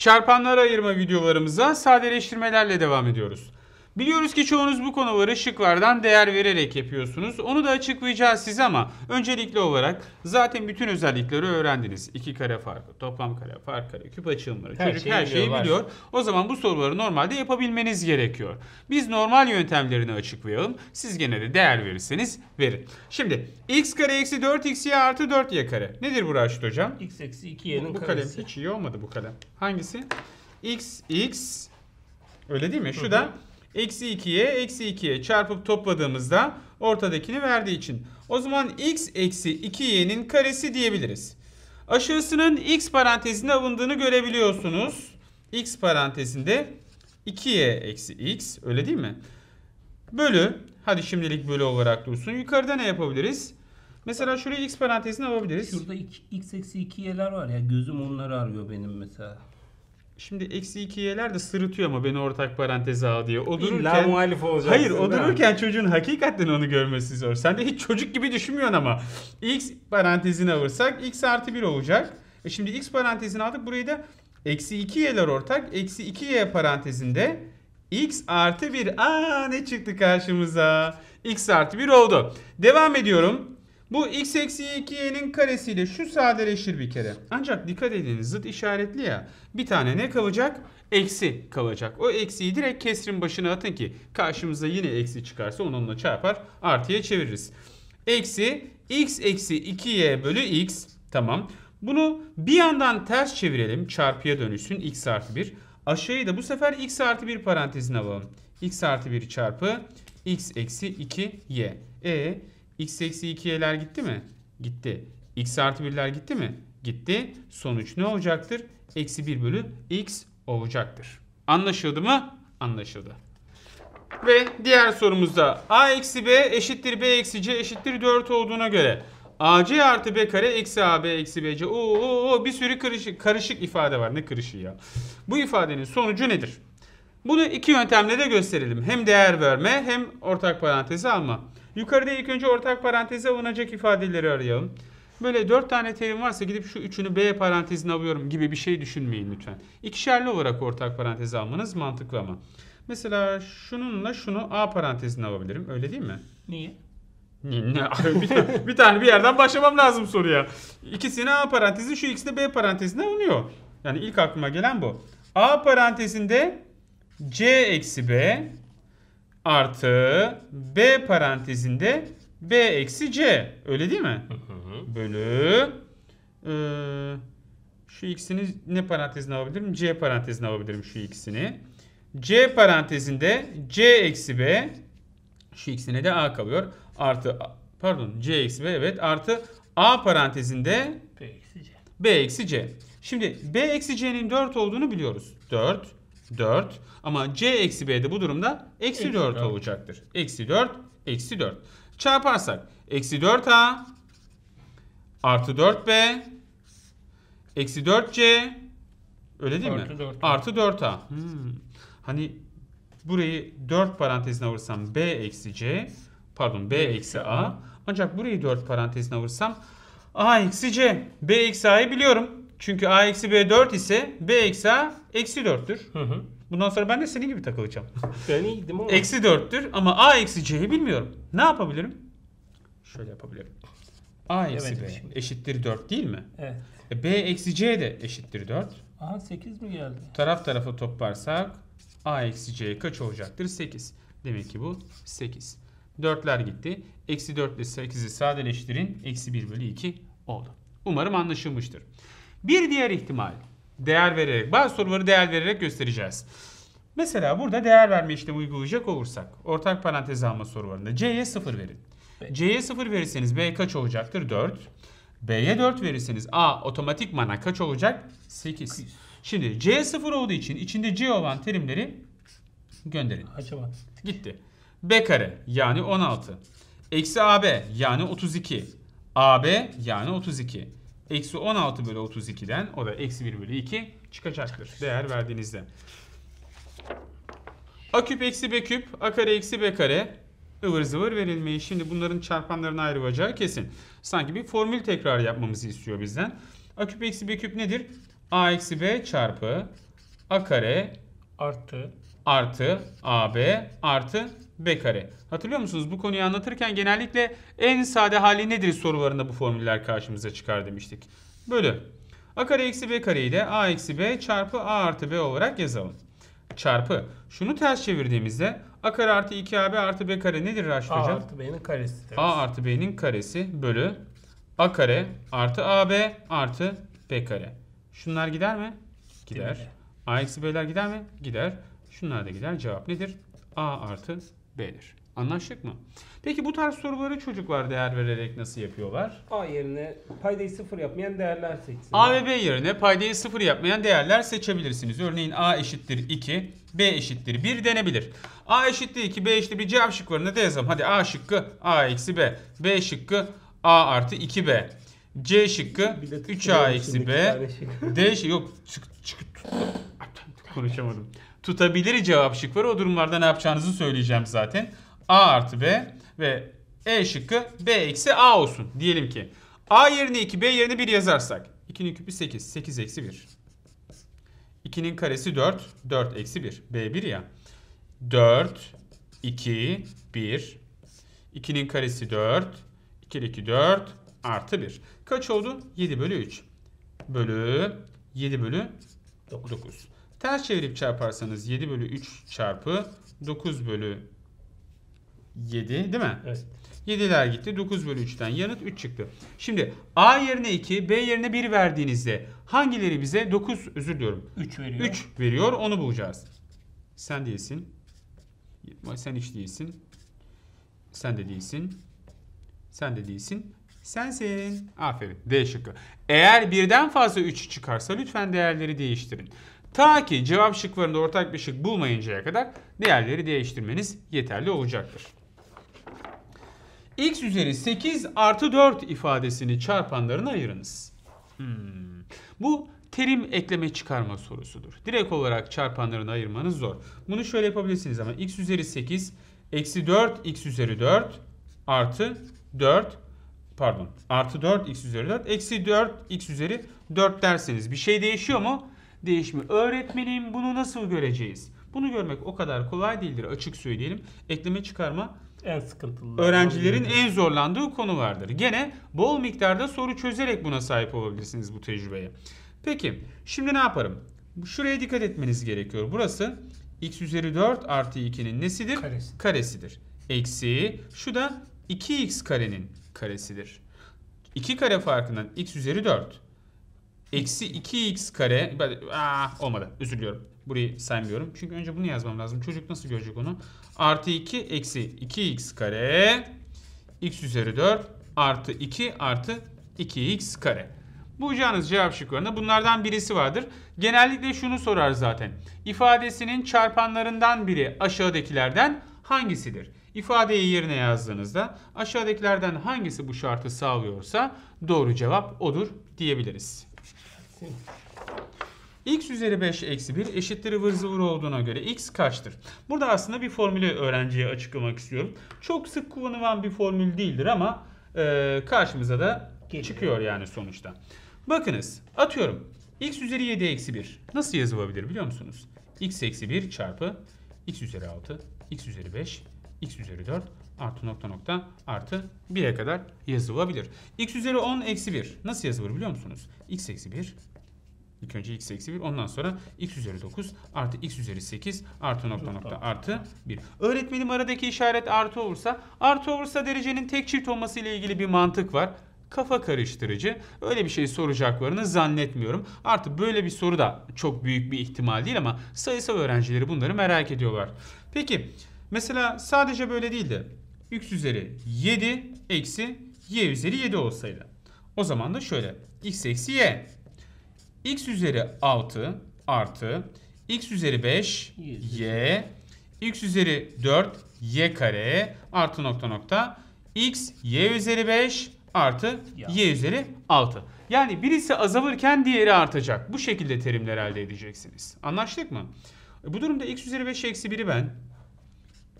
Çarpanlara ayırma videolarımıza sadeleştirmelerle devam ediyoruz. Biliyoruz ki çoğunuz bu konuları şıklardan değer vererek yapıyorsunuz. Onu da açıklayacağız size ama öncelikli olarak zaten bütün özellikleri öğrendiniz. İki kare farkı, toplam kare farkı, kare, küp açılımları. Her Çocuk şeyi her şeyi biliyor. O zaman bu soruları normalde yapabilmeniz gerekiyor. Biz normal yöntemlerini açıklayalım. Siz gene de değer verirseniz verin. Şimdi x kare eksi 4xy x artı 4y kare. Nedir bu Raşit hocam? x eksi 2y'nin bu, bu kalem hiç iyi olmadı bu kalem. Hangisi? x x öyle değil mi? Şu da Eksi 2'ye eksi 2'ye çarpıp topladığımızda ortadakini verdiği için. O zaman x eksi 2y'nin karesi diyebiliriz. Aşağısının x parantezinde alındığını görebiliyorsunuz. x parantezinde 2y eksi x öyle değil mi? Bölü. Hadi şimdilik bölü olarak dursun. Yukarıda ne yapabiliriz? Mesela şurayı x parantezine alabiliriz. Şurada x eksi 2y'ler var ya gözüm onları arıyor benim mesela. Şimdi eksi 2y'ler de sırıtıyor ama beni ortak paranteze al diye. O dururken, İlla muhalif olacaksın. Hayır o dururken çocuğun hakikaten onu görmesi zor. Sen de hiç çocuk gibi düşünmüyorsun ama. X parantezini alırsak x artı 1 olacak. E şimdi x parantezini aldık. Burayı da eksi 2y'ler ortak. Eksi 2y parantezinde x artı 1. Aa ne çıktı karşımıza. x artı 1 oldu. Devam ediyorum. Bu x eksi 2y'nin karesiyle şu sadeleşir bir kere. Ancak dikkat edin zıt işaretli ya. Bir tane ne kalacak? Eksi kalacak. O eksiyi direkt kesrin başına atın ki karşımıza yine eksi çıkarsa onunla çarpar artıya çeviririz. Eksi x eksi 2y bölü x tamam. Bunu bir yandan ters çevirelim çarpıya dönüşsün x artı 1. Aşağıyı da bu sefer x artı 1 parantezine alalım. x artı 1 çarpı x eksi 2y. E x eksi 2'ler gitti mi? Gitti. x artı 1'ler gitti mi? Gitti. Sonuç ne olacaktır? Eksi 1 bölü x olacaktır. Anlaşıldı mı? Anlaşıldı. Ve diğer sorumuzda a eksi b eşittir b eksi c eşittir 4 olduğuna göre ac artı b kare eksi ab eksi bc Ooo bir sürü karışık, karışık ifade var. Ne karışığı ya. Bu ifadenin sonucu nedir? Bunu iki yöntemle de gösterelim. Hem değer verme hem ortak parantezi alma. Yukarıda ilk önce ortak paranteze alınacak ifadeleri arayalım. Böyle dört tane terim varsa gidip şu üçünü B parantezine alıyorum gibi bir şey düşünmeyin lütfen. İkişerli olarak ortak paranteze almanız mantıklı ama. Mesela şununla şunu A parantezine alabilirim. Öyle değil mi? Niye? bir, tane, bir tane bir yerden başlamam lazım soruya. İkisini A parantezi şu ikisi de B parantezine alınıyor. Yani ilk aklıma gelen bu. A parantezinde C eksi B artı B parantezinde B eksi C. Öyle değil mi? Bölü e, şu ikisini ne parantezine alabilirim? C parantezine alabilirim şu ikisini. C parantezinde C eksi B şu ikisine de A kalıyor. Artı pardon C eksi B evet artı A parantezinde B eksi C. B eksi C. Şimdi B eksi C'nin 4 olduğunu biliyoruz. 4, 4. Ama C eksi B de bu durumda eksi 4 olacaktır. Eksi 4, eksi 4. Çarparsak eksi 4A artı 4B eksi 4C öyle değil artı mi? 4 Artı 4A. Hmm. Hani burayı 4 parantezine vursam B eksi C pardon B eksi A ancak burayı 4 parantezine vursam A eksi C. B eksi A'yı biliyorum. Çünkü A eksi B 4 ise B eksi A eksi 4'tür. Hı hı. Bundan sonra ben de senin gibi takılacağım. Ben iyiydim ama. Eksi 4'tür ama A eksi C'yi bilmiyorum. Ne yapabilirim? Şöyle yapabilirim. A eksi B şimdi. eşittir 4 değil mi? Evet. E, B eksi C de eşittir 4. Aha 8 mi geldi? Taraf tarafa toplarsak A eksi C kaç olacaktır? 8. Demek ki bu 8. 4'ler gitti. Eksi 4 ile 8'i sadeleştirin. Eksi 1 bölü 2 oldu. Umarım anlaşılmıştır. Bir diğer ihtimal değer vererek bazı soruları değer vererek göstereceğiz. Mesela burada değer verme işlemi uygulayacak olursak ortak parantez alma sorularında C'ye 0 verin. C'ye 0 verirseniz B kaç olacaktır? 4. B'ye 4 verirseniz A otomatikmana kaç olacak? 8. Şimdi C 0 olduğu için içinde C olan terimleri gönderin. Acaba. Gitti. B kare yani 16. Eksi AB yani 32. AB yani 32. Eksi 16 bölü 32'den o da eksi 1 bölü 2 çıkacaktır. Değer verdiğinizde. A küp eksi B küp. A kare eksi B kare. ıvır zıvır verilmeyi. Şimdi bunların çarpanlarını ayrıvacağı kesin. Sanki bir formül tekrar yapmamızı istiyor bizden. A küp eksi B küp nedir? A eksi B çarpı A kare artı artı AB artı B kare. Hatırlıyor musunuz? Bu konuyu anlatırken genellikle en sade hali nedir sorularında bu formüller karşımıza çıkar demiştik. Bölü. A kare eksi B kareyi de A eksi B çarpı A artı B olarak yazalım. Çarpı. Şunu ters çevirdiğimizde A kare artı 2AB artı B kare nedir Raşit A hocam? artı B'nin karesi. tabii. A artı B'nin karesi bölü A kare artı AB artı B kare. Şunlar gider mi? Gider. A eksi B'ler gider mi? Gider. Şunlar da gider. Cevap nedir? A artı B'dir. Anlaştık mı? Peki bu tarz soruları çocuklar değer vererek nasıl yapıyorlar? A yerine paydayı sıfır yapmayan değerler seçsin. A ve B yerine paydayı sıfır yapmayan değerler seçebilirsiniz. Örneğin A eşittir 2, B eşittir 1 denebilir. A eşittir 2, B eşittir 1 cevap şıklarını da yazalım. Hadi A şıkkı A eksi B, B şıkkı A artı 2B. C şıkkı 3A eksi B, D şıkkı yok çık, çık, tut, konuşamadım tutabilir cevap şıkları o durumlarda ne yapacağınızı söyleyeceğim zaten. A artı B ve E şıkkı B eksi A olsun. Diyelim ki A yerine 2 B yerine 1 yazarsak 2'nin küpü 8. 8 eksi 1. 2'nin karesi 4. 4 eksi 1. B1 ya. 4, 2, 1. 2'nin karesi 4. 2 ile 2 4 artı 1. Kaç oldu? 7 bölü 3. Bölü 7 bölü 9. Ters çevirip çarparsanız 7 bölü 3 çarpı 9 bölü 7 değil mi? Evet. 7'ler gitti. 9 bölü 3'ten yanıt 3 çıktı. Şimdi A yerine 2, B yerine 1 verdiğinizde hangileri bize 9 özür diliyorum. 3 veriyor. 3 veriyor. Onu bulacağız. Sen değilsin. Sen hiç değilsin. Sen de değilsin. Sen de değilsin. Sensin. Aferin. D şıkkı. Eğer birden fazla 3 çıkarsa lütfen değerleri değiştirin. Ta ki cevap şıklarında ortak bir şık bulmayıncaya kadar değerleri değiştirmeniz yeterli olacaktır. x üzeri 8 artı 4 ifadesini çarpanlarına ayırınız. Hmm. Bu terim ekleme çıkarma sorusudur. Direkt olarak çarpanlarını ayırmanız zor. Bunu şöyle yapabilirsiniz ama x üzeri 8 eksi 4 x üzeri 4 artı 4 pardon artı 4 x üzeri 4 eksi 4 x üzeri 4 derseniz bir şey değişiyor mu? değişimi. Öğretmenim bunu nasıl göreceğiz? Bunu görmek o kadar kolay değildir açık söyleyelim. Ekleme çıkarma en sıkıntılı. Öğrencilerin en zorlandığı konu vardır. Gene bol miktarda soru çözerek buna sahip olabilirsiniz bu tecrübeye. Peki şimdi ne yaparım? Şuraya dikkat etmeniz gerekiyor. Burası x üzeri 4 artı 2'nin nesidir? Karesi. Karesidir. Eksi şu da 2x karenin karesidir. 2 kare farkından x üzeri 4 Eksi 2x kare. Ah olmadı. Üzülüyorum. Burayı saymıyorum. Çünkü önce bunu yazmam lazım. Çocuk nasıl görecek onu? Artı 2 eksi 2x kare. x üzeri 4 artı 2 artı 2x kare. Bulacağınız cevap şıklarında bunlardan birisi vardır. Genellikle şunu sorar zaten. İfadesinin çarpanlarından biri aşağıdakilerden hangisidir? İfadeyi yerine yazdığınızda aşağıdakilerden hangisi bu şartı sağlıyorsa doğru cevap odur diyebiliriz x üzeri 5 eksi 1 eşittir ıvır zıvır olduğuna göre x kaçtır? Burada aslında bir formülü öğrenciye açıklamak istiyorum. Çok sık kullanılan bir formül değildir ama e, karşımıza da Geliyor. çıkıyor yani sonuçta. Bakınız atıyorum x üzeri 7 eksi 1 nasıl yazılabilir biliyor musunuz? x eksi 1 çarpı x üzeri 6, x üzeri 5, x üzeri 4 artı nokta nokta artı 1'e kadar yazılabilir. x üzeri 10 eksi 1 nasıl yazılır biliyor musunuz? x eksi 1 ilk önce x eksi 1 ondan sonra x üzeri 9 artı x üzeri 8 artı nokta nokta artı 1. Öğretmenim aradaki işaret artı olursa artı olursa derecenin tek çift olması ile ilgili bir mantık var. Kafa karıştırıcı. Öyle bir şey soracaklarını zannetmiyorum. Artı böyle bir soru da çok büyük bir ihtimal değil ama sayısal öğrencileri bunları merak ediyorlar. Peki mesela sadece böyle değil de x üzeri 7 eksi y üzeri 7 olsaydı. O zaman da şöyle x eksi y. x üzeri 6 artı x üzeri 5 y x üzeri 4 y kare artı nokta nokta x y üzeri 5 artı ya. y üzeri 6. Yani birisi azalırken diğeri artacak. Bu şekilde terimler elde edeceksiniz. Anlaştık mı? E, bu durumda x üzeri 5 eksi 1'i ben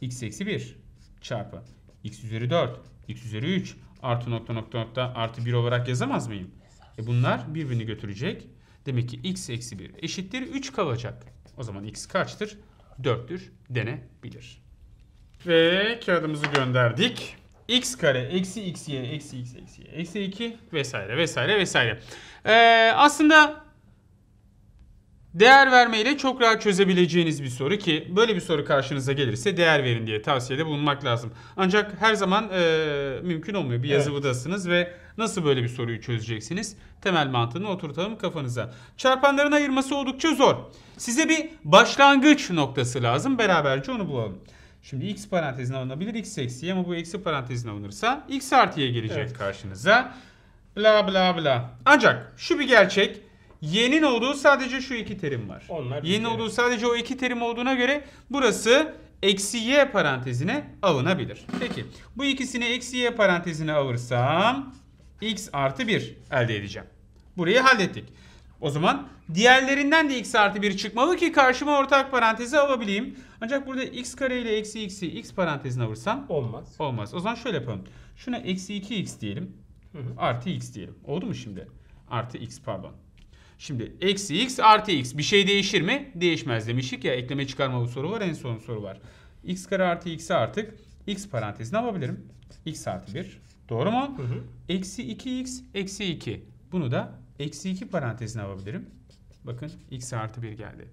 x eksi 1 çarpı x üzeri 4, x üzeri 3 artı nokta nokta nokta artı 1 olarak yazamaz mıyım? E bunlar birbirini götürecek. Demek ki x eksi 1 eşittir 3 kalacak. O zaman x kaçtır? 4'tür denebilir. Ve kağıdımızı gönderdik. x kare eksi x y eksi x eksi y eksi 2 vesaire vesaire vesaire. Ee, aslında Değer vermeyle çok rahat çözebileceğiniz bir soru ki böyle bir soru karşınıza gelirse değer verin diye tavsiyede bulunmak lazım. Ancak her zaman e, mümkün olmuyor. Bir yazıvıdasınız ve nasıl böyle bir soruyu çözeceksiniz? Temel mantığını oturtalım kafanıza. Çarpanların ayırması oldukça zor. Size bir başlangıç noktası lazım. Beraberce onu bulalım. Şimdi x parantezine alınabilir x eksi ama bu eksi parantezine alınırsa x artıya gelecek evet. karşınıza. Bla bla bla. Ancak şu bir gerçek y'nin olduğu sadece şu iki terim var. Onlar y'nin olduğu sadece o iki terim olduğuna göre burası eksi y parantezine alınabilir. Peki bu ikisini eksi y parantezine alırsam x artı 1 elde edeceğim. Burayı hallettik. O zaman diğerlerinden de x artı 1 çıkmalı ki karşıma ortak parantezi alabileyim. Ancak burada x kare ile eksi x'i x parantezine alırsam olmaz. Olmaz. O zaman şöyle yapalım. Şuna eksi 2x diyelim. Hı hı. Artı x diyelim. Oldu mu şimdi? Artı x pardon. Şimdi eksi x artı x bir şey değişir mi? Değişmez demiştik ya ekleme çıkarma bu soru var en son soru var. x kare artı x'e artık x parantezine alabilirim. x artı 1 doğru mu? Eksi 2x eksi 2 bunu da eksi 2 parantezine alabilirim. Bakın x artı 1 geldi.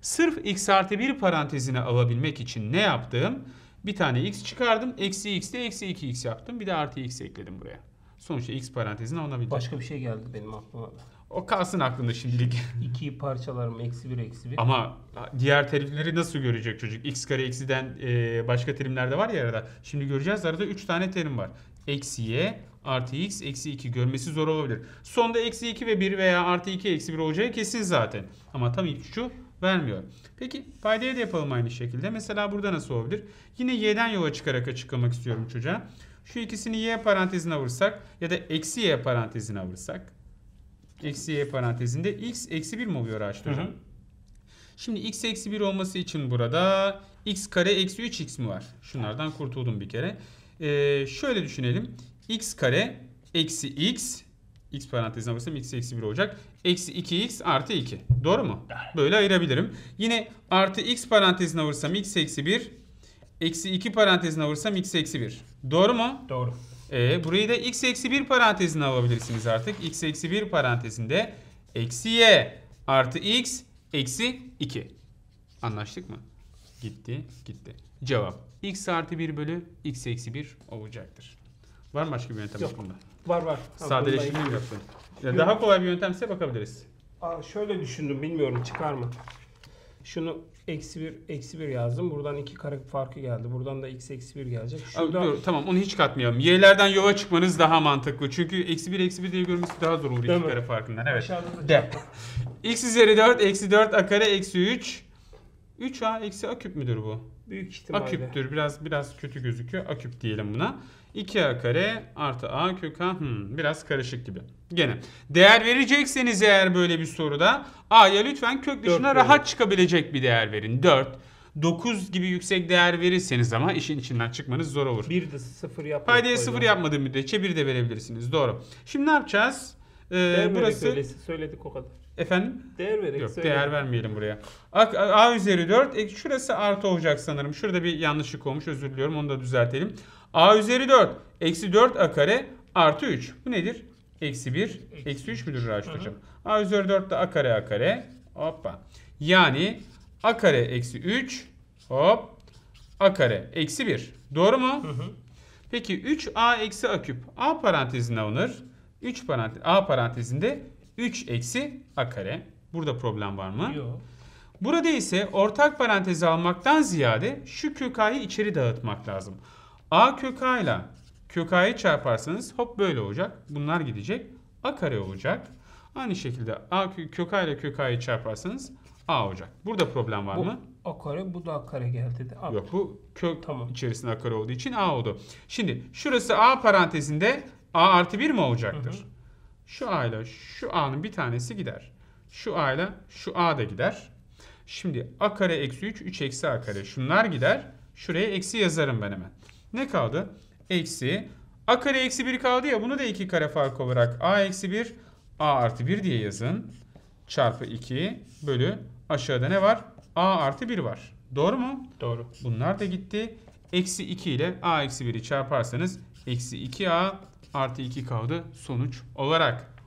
Sırf x artı 1 parantezine alabilmek için ne yaptım? Bir tane x çıkardım. Eksi x de eksi 2x yaptım. Bir de artı x ekledim buraya. Sonuçta x parantezine alınabildi. Başka bir şey geldi benim aklıma o kalsın aklında şimdilik. İkiyi parçalarım eksi bir eksi bir. Ama diğer terimleri nasıl görecek çocuk? X kare eksiden e, başka terimler de var ya arada. Şimdi göreceğiz arada 3 tane terim var. Eksi y artı x eksi 2 görmesi zor olabilir. Sonda eksi 2 ve 1 veya artı 2 eksi 1 olacağı kesin zaten. Ama tam şu vermiyor. Peki paydaya da yapalım aynı şekilde. Mesela burada nasıl olabilir? Yine y'den yola çıkarak açıklamak istiyorum çocuğa. Şu ikisini y parantezine vursak ya da eksi y parantezine vursak Eksi y parantezinde x eksi 1 mi oluyor Raşit Şimdi x eksi 1 olması için burada x kare eksi 3x mi var? Şunlardan kurtuldum bir kere. Ee, şöyle düşünelim. x kare eksi x x parantezine basayım x eksi 1 olacak. Eksi 2x artı 2. Doğru mu? Böyle ayırabilirim. Yine artı x parantezine vursam x eksi 1. Eksi 2 parantezine vursam x eksi 1. Doğru mu? Doğru. E, burayı da x eksi 1 parantezine alabilirsiniz artık. x eksi 1 parantezinde eksi y artı x eksi 2. Anlaştık mı? Gitti gitti. Cevap x artı 1 bölü x eksi 1 olacaktır. Var mı başka bir yöntem? Yok. Bunda? Var var. Sadeleştirme mi yaptın? Ya daha kolay bir yöntemse bakabiliriz. Aa, şöyle düşündüm bilmiyorum çıkar mı? Şunu eksi 1 eksi 1 yazdım. Buradan 2 kare farkı geldi. Buradan da x eksi 1 gelecek. Şurada... dur, tamam onu hiç katmayalım. Y'lerden yola çıkmanız daha mantıklı. Çünkü eksi 1 eksi 1 diye görmesi daha zor olur 2 kare farkından. Evet. De. x üzeri 4 eksi 4 a kare eksi 3. 3a eksi a küp müdür bu? Büyük ihtimalle. A küptür. Biraz biraz kötü gözüküyor. A küp diyelim buna. 2a kare artı a kök a hmm, biraz karışık gibi. Gene değer verecekseniz eğer böyle bir soruda a'ya lütfen kök dışına rahat verin. çıkabilecek bir değer verin. 4. 9 gibi yüksek değer verirseniz ama işin içinden çıkmanız zor olur. 1 de 0 yapmadık. Paydaya 0 yapmadığım müddetçe 1 de verebilirsiniz. Doğru. Şimdi ne yapacağız? Ee, burası öylesi, söyledik o kadar. Efendim? Değer vererek Yok değer vermeyelim buraya. A, A üzeri 4. E, şurası artı olacak sanırım. Şurada bir yanlışlık olmuş. Özür diliyorum. Onu da düzeltelim. A üzeri 4 eksi 4 a kare artı 3. Bu nedir? Eksi 1 eksi 3 müdür Raşit hocam? A üzeri 4 de a kare a kare. Hoppa. Yani a kare eksi 3 hop a kare eksi 1. Doğru mu? Hı hı. Peki 3a eksi a küp a parantezinde alınır. 3 parantez a parantezinde 3 eksi a kare. Burada problem var mı? Yok. Burada ise ortak parantezi almaktan ziyade şu kök içeri dağıtmak lazım. A kök A ile kök A'yı çarparsanız hop böyle olacak. Bunlar gidecek. A kare olacak. Aynı şekilde A kök A ile kök A'yı çarparsanız A olacak. Burada problem var bu, mı? A kare bu da A kare geldi. A. Yok bu kök tamam. içerisinde A kare olduğu için A oldu. Şimdi şurası A parantezinde A artı 1 mi olacaktır? Hı hı. Şu A ile şu A'nın bir tanesi gider. Şu A ile şu A da gider. Şimdi A kare eksi 3, 3 eksi A kare. Şunlar gider. Şuraya eksi yazarım ben hemen. Ne kaldı? Eksi a kare eksi 1 kaldı ya bunu da 2 kare fark olarak a eksi 1 a artı 1 diye yazın. Çarpı 2 bölü aşağıda ne var? a artı 1 var. Doğru mu? Doğru. Bunlar da gitti. Eksi 2 ile a eksi 1'i çarparsanız eksi 2a artı 2 kaldı sonuç olarak.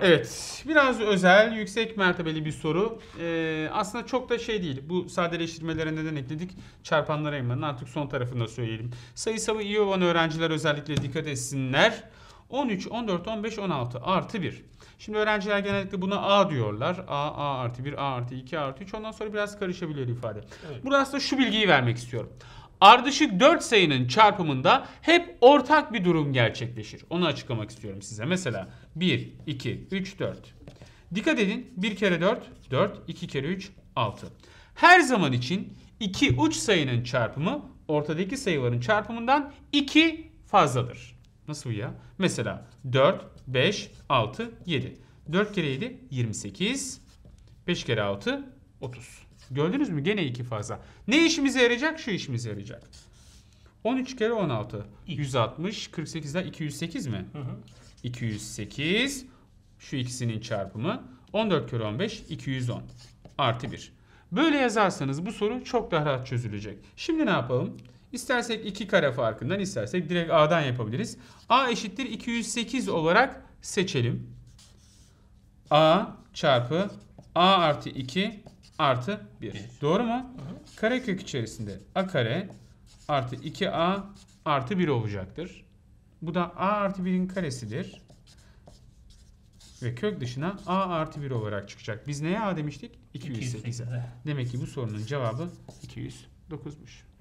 Evet, biraz özel, yüksek mertebeli bir soru. Ee, aslında çok da şey değil. Bu sadeleştirmelere neden ekledik. Çarpanlar ayırmanın artık son tarafında söyleyelim. Sayısalı iyi olan öğrenciler özellikle dikkat etsinler. 13, 14, 15, 16 artı 1. Şimdi öğrenciler genellikle buna A diyorlar. A, A artı 1, A artı 2, artı 3. Ondan sonra biraz karışabilir ifade. Evet. Burada aslında şu bilgiyi vermek istiyorum. Ardışık 4 sayının çarpımında hep ortak bir durum gerçekleşir. Onu açıklamak istiyorum size. Mesela 1, 2, 3, 4. Dikkat edin 1 kere 4, 4, 2 kere 3, 6. Her zaman için iki uç sayının çarpımı ortadaki sayıların çarpımından 2 fazladır. Nasıl ya? Mesela 4, 5, 6, 7. 4 kere 7, 28. 5 kere 6, 30. Gördünüz mü? Gene 2 fazla. Ne işimize yarayacak? Şu işimize yarayacak. 13 kere 16, 160. 48'den 208 mi? Hı hı. 208 şu ikisinin çarpımı 14 kere 15 210 artı 1. Böyle yazarsanız bu soru çok daha rahat çözülecek. Şimdi ne yapalım? İstersek 2 kare farkından istersek direkt A'dan yapabiliriz. A eşittir 208 olarak seçelim. A çarpı A artı 2 artı 1. Bir. Doğru mu? Hı. Karekök içerisinde A kare artı 2A artı 1 olacaktır. Bu da a artı 1'in karesidir. Ve kök dışına a artı 1 olarak çıkacak. Biz neye a demiştik? 208'e. Demek ki bu sorunun cevabı 209'muş.